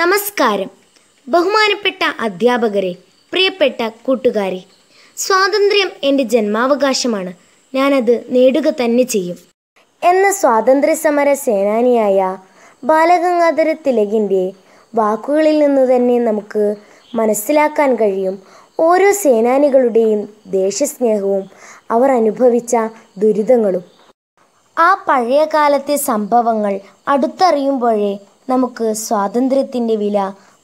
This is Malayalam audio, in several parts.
നമസ്കാരം ബഹുമാനപ്പെട്ട അധ്യാപകരെ പ്രിയപ്പെട്ട കൂട്ടുകാരെ സ്വാതന്ത്ര്യം എൻ്റെ ജന്മാവകാശമാണ് ഞാനത് നേടുക തന്നെ ചെയ്യും എന്ന സ്വാതന്ത്ര്യസമര സേനാനിയായ ബാലഗംഗാധര തിലകിൻ്റെ വാക്കുകളിൽ നിന്ന് തന്നെ നമുക്ക് മനസ്സിലാക്കാൻ കഴിയും ഓരോ സേനാനികളുടെയും ദേശസ്നേഹവും അവർ അനുഭവിച്ച ദുരിതങ്ങളും ആ പഴയ കാലത്തെ സംഭവങ്ങൾ അടുത്തറിയുമ്പോഴേ നമുക്ക് സ്വാതന്ത്ര്യത്തിൻ്റെ വില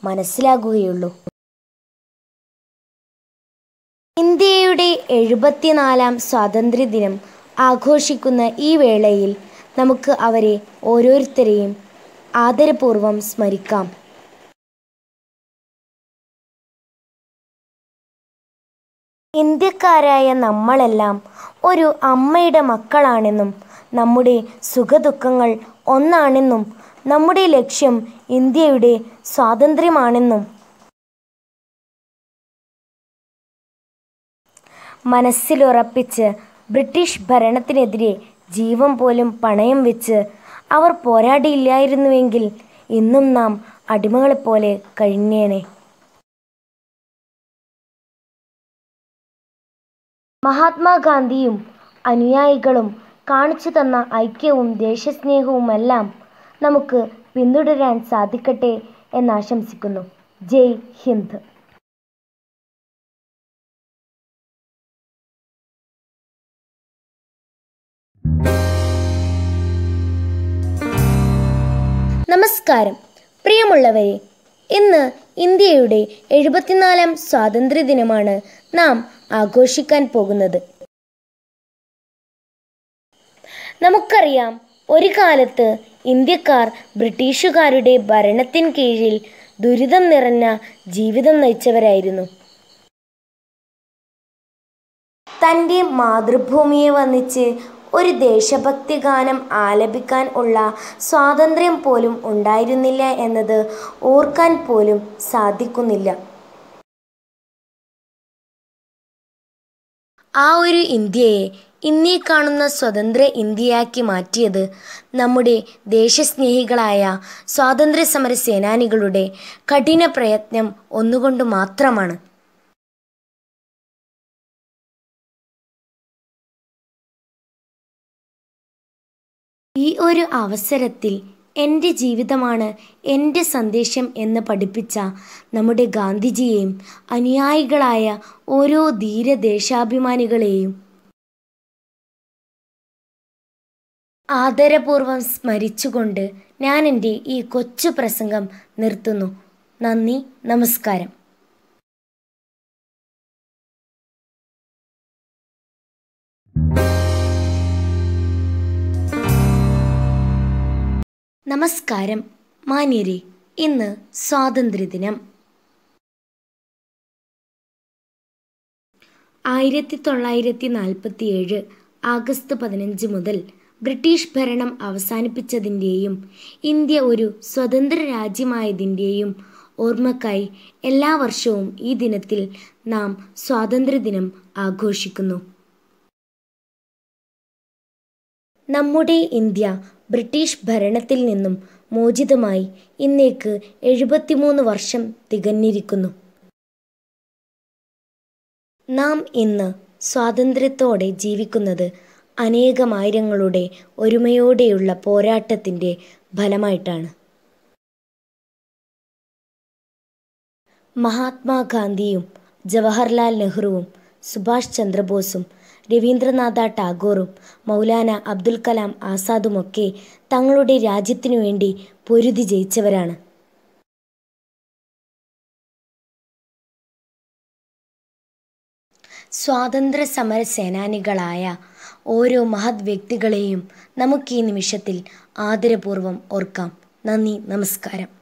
മനസ്സിലാകുകയുള്ളൂ ഇന്ത്യയുടെ എഴുപത്തിനാലാം സ്വാതന്ത്ര്യദിനം ആഘോഷിക്കുന്ന ഈ വേളയിൽ നമുക്ക് അവരെ ഓരോരുത്തരെയും ആദരപൂർവം സ്മരിക്കാം ഇന്ത്യക്കാരായ നമ്മളെല്ലാം ഒരു അമ്മയുടെ മക്കളാണെന്നും നമ്മുടെ സുഖദുഃഖങ്ങൾ ഒന്നാണെന്നും നമ്മുടെ ലക്ഷ്യം ഇന്ത്യയുടെ സ്വാതന്ത്ര്യമാണെന്നും മനസ്സിലുറപ്പിച്ച് ബ്രിട്ടീഷ് ഭരണത്തിനെതിരെ ജീവൻ പോലും പണയം വെച്ച് അവർ പോരാടിയില്ലായിരുന്നുവെങ്കിൽ ഇന്നും നാം അടിമകളെപ്പോലെ കഴിഞ്ഞേനെ മഹാത്മാഗാന്ധിയും അനുയായികളും കാണിച്ചു തന്ന ഐക്യവും ദേശസ്നേഹവുമെല്ലാം നമുക്ക് പിന്തുടരാൻ സാധിക്കട്ടെ എന്നാശംസിക്കുന്നു ജയ് ഹിന്ദ് നമസ്കാരം പ്രിയമുള്ളവരെ ഇന്ന് ഇന്ത്യയുടെ നാം ആഘോഷിക്കാൻ പോകുന്നത് നമുക്കറിയാം ഒരു കാലത്ത് ഇന്ത്യക്കാർ ബ്രിട്ടീഷുകാരുടെ ഭരണത്തിൻ കീഴിൽ ദുരിതം നിറഞ്ഞ ജീവിതം നയിച്ചവരായിരുന്നു തൻ്റെ മാതൃഭൂമിയെ വന്നിച്ച് ഒരു ദേശഭക്തി ഗാനം ആലപിക്കാൻ ഉള്ള സ്വാതന്ത്ര്യം പോലും ഉണ്ടായിരുന്നില്ല എന്നത് ഓർക്കാൻ പോലും സാധിക്കുന്നില്ല ആ ഒരു ഇന്ത്യയെ ഇന്നീ കാണുന്ന സ്വതന്ത്ര ഇന്ത്യയാക്കി മാറ്റിയത് നമ്മുടെ ദേശസ്നേഹികളായ സ്വാതന്ത്ര്യസമര സേനാനികളുടെ കഠിന പ്രയത്നം ഒന്നുകൊണ്ട് മാത്രമാണ് ഈ ഒരു അവസരത്തിൽ എൻ്റെ ജീവിതമാണ് എൻ്റെ സന്ദേശം എന്ന് പഠിപ്പിച്ച നമ്മുടെ ഗാന്ധിജിയെയും അനുയായികളായ ഓരോ ധീര ധീരദേശാഭിമാനികളെയും ആദരപൂർവം സ്മരിച്ചുകൊണ്ട് ഞാൻ എൻ്റെ ഈ കൊച്ചു പ്രസംഗം നിർത്തുന്നു നന്ദി നമസ്കാരം നമസ്കാരം മാന്യരെ ഇന്ന് സ്വാതന്ത്ര്യദിനം ആയിരത്തി തൊള്ളായിരത്തി നാൽപ്പത്തിയേഴ് ആഗസ്റ്റ് പതിനഞ്ച് മുതൽ ബ്രിട്ടീഷ് ഭരണം അവസാനിപ്പിച്ചതിൻ്റെയും ഇന്ത്യ ഒരു സ്വതന്ത്ര രാജ്യമായതിൻ്റെയും ഓർമ്മക്കായി എല്ലാ വർഷവും ഈ ദിനത്തിൽ നാം സ്വാതന്ത്ര്യദിനം ആഘോഷിക്കുന്നു നമ്മുടെ ഇന്ത്യ ബ്രിട്ടീഷ് ഭരണത്തിൽ നിന്നും മോചിതമായി ഇന്നേക്ക് എഴുപത്തിമൂന്ന് വർഷം തികഞ്ഞിരിക്കുന്നു നാം ഇന്ന് സ്വാതന്ത്ര്യത്തോടെ ജീവിക്കുന്നത് അനേകമായിരങ്ങളുടെ ഒരുമയോടെയുള്ള പോരാട്ടത്തിൻ്റെ ഫലമായിട്ടാണ് മഹാത്മാഗാന്ധിയും ജവഹർലാൽ നെഹ്റുവും സുഭാഷ് ചന്ദ്രബോസും രവീന്ദ്രനാഥ ടാഗോറും മൗലാന അബ്ദുൽ കലാം ആസാദുമൊക്കെ തങ്ങളുടെ രാജ്യത്തിനു വേണ്ടി പൊരുതി ജയിച്ചവരാണ് സ്വാതന്ത്ര്യ സമര സേനാനികളായ ഓരോ മഹത് വ്യക്തികളെയും നമുക്ക് ഈ നിമിഷത്തിൽ ആദരപൂർവ്വം ഓർക്കാം നന്ദി നമസ്കാരം